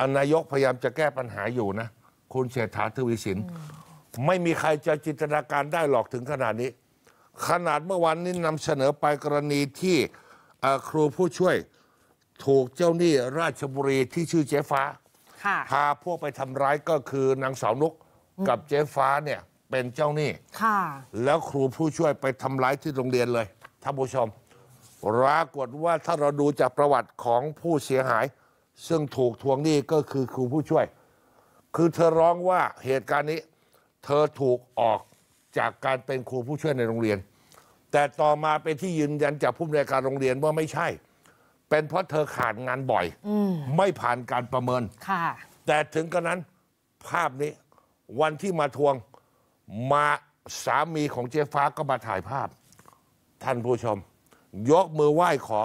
อันนายกพยายามจะแก้ปัญหาอยู่นะ คุณเศรษฐาทวีสิน ไม่มีใครจะจินตนาการได้หรอกถึงขนาดนี้ ขนาดเมื่อวานนี้นำเสนอไปกรณีที่ครูผู้ช่วย ถูกเจ้าหนี้ราชบุรีที่ชื่อเจ๊ฟ้าพาพวกไปทำร้ายก็คือนางสาวนุกกับเจ๊ฟ้าเนี่ยเป็นเจ้าหนี้แล้วครูผู้ช่วยไปทำร้ายที่โรงเรียนเลย ท่านผู้ชมปรากฏว่าถ้าเราดูจากประวัติของผู้เสียหายซึ่งถูกทวงหนี้ก็คือครูผู้ช่วย คือเธอร้องว่าเหตุการณ์นี้ เธอถูกออกจากการเป็นครูผู้ช่วยในโรงเรียน แต่ต่อมาเป็นที่ยืนยันจากผู้อำนวยการโรงเรียนว่าไม่ใช่ เป็นเพราะเธอขาดงานบ่อยอมไม่ผ่านการประเมินแต่ถึงกระนั้นภาพนี้ วันที่มาทวงมาสามีของเจฟ้าก็มาถ่ายภาพ ท่านผู้ชม ยกมือไหว้ขอ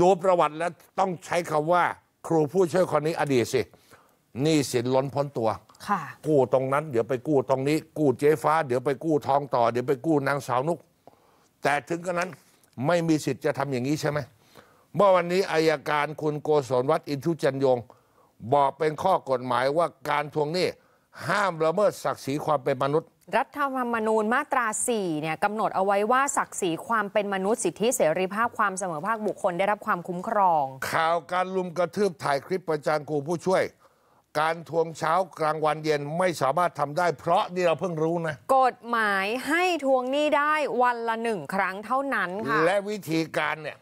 ดูประวัติแล้วต้องใช้คำว่าครูผู้ช่วยคนนี้อดีตสิ นี่สินล้นพ้นตัว กู้ตรงนั้นเดี๋ยวไปกู้ตรงนี้ กู้เจ๊ฟ้า เดี๋ยวไปกู้ทองต่อ เดี๋ยวไปกู้นางสาวนุก แต่ถึงกระนั้นไม่มีสิทธิ์จะทำอย่างนี้ใช่ไหมเมื่อวันนี้อายการคุณโกศลวัดอินทุจันยง บอกเป็นข้อกฎหมายว่าการทวงนี้ห้ามละเมิดศักดิ์ศรีความเป็นมนุษย์รัฐธรรมนูญมาตรา 4 เนี่ยกำหนดเอาไว้ว่าศักดิ์ศรีความเป็นมนุษย์สิทธิเสรีภาพความเสมอภาคบุคคลได้รับความคุ้มครองข่าวการลุมกระทืบถ่ายคลิปประจานครูผู้ช่วย การทวงเช้ากลางวันเย็นไม่สามารถทำได้เพราะนี่เราเพิ่งรู้นะ กฎหมายให้ทวงหนี้ได้วันละหนึ่งครั้งเท่านั้นค่ะ และวิธีการเนี่ย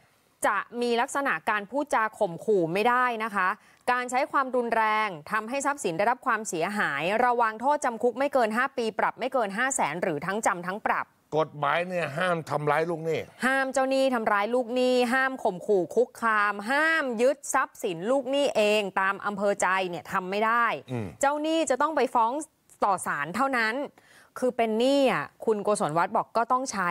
จะมีลักษณะการพูดจาข่มขู่ไม่ได้นะคะ การใช้ความรุนแรงทำให้ทรัพย์สินได้รับความเสียหาย ระวังโทษจำคุกไม่เกิน 5 ปีปรับไม่เกิน 5 0 0แสนหรือทั้งจำทั้งปรับ กฎหมายเนี่ยห้ามทำร้ายลูกหนี้ ห้ามเจ้าหนี้ทำร้ายลูกหนี้ ห้ามข่มขู่คุกคาม ห้ามยึดทรัพย์สินลูกหนี้เองตามอำเภอใจเนี่ยทำไม่ได้ เจ้าหนี้จะต้องไปฟ้องต่อศาลเท่านั้นคือเป็นหนี้อ่ะคุณโกศลวัฒน์บอกก็ต้องใช้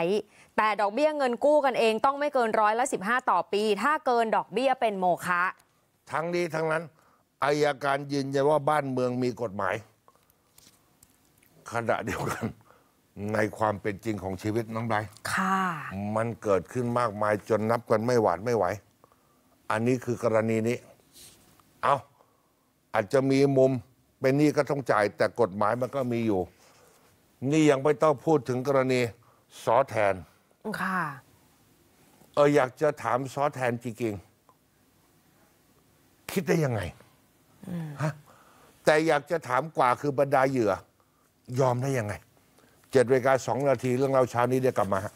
แต่ดอกเบี้ยเงินกู้กันเอง ต้องไม่เกินร้อยละ15ต่อปี ถ้าเกินดอกเบี้ยเป็นโมฆะทั้งนี้ทั้งนั้นอายการยืนยันว่าบ้านเมืองมีกฎหมาย ขณะเดียวกัน ในความเป็นจริงของชีวิตน้องใบค่ะ มันเกิดขึ้นมากมายจนนับกันไม่หวาดไม่ไหว อันนี้คือกรณีนี้เอาอาจจะมีมุมเป็นหนี้ก็ต้องจ่าย แต่กฎหมายมันก็มีอยู่นี่ยังไม่ต้องพูดถึงกรณีสอแทน ค่ะ เอออยากจะถามสอแทนจริงๆคิดได้ยังไงฮะแต่อยากจะถามกว่าคือบรรดาเหยื่อ ยอมได้ยังไง เจ็ดเวลาสองนาที เรื่องเราเช้านี้เดี๋ยวกลับมาฮะ